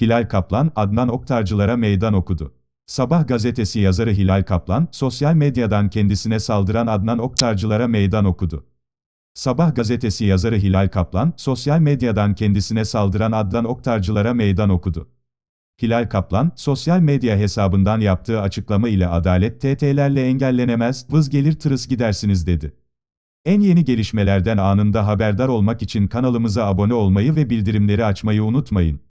Hilal Kaplan, Adnan Oktarcılara meydan okudu. Sabah gazetesi yazarı Hilal Kaplan, sosyal medyadan kendisine saldıran Adnan Oktarcılara meydan okudu. Sabah gazetesi yazarı Hilal Kaplan, sosyal medyadan kendisine saldıran Adnan Oktarcılara meydan okudu. Hilal Kaplan, sosyal medya hesabından yaptığı açıklama ile adalet TT'lerle engellenemez, vız gelir tırıs gidersiniz dedi. En yeni gelişmelerden anında haberdar olmak için kanalımıza abone olmayı ve bildirimleri açmayı unutmayın.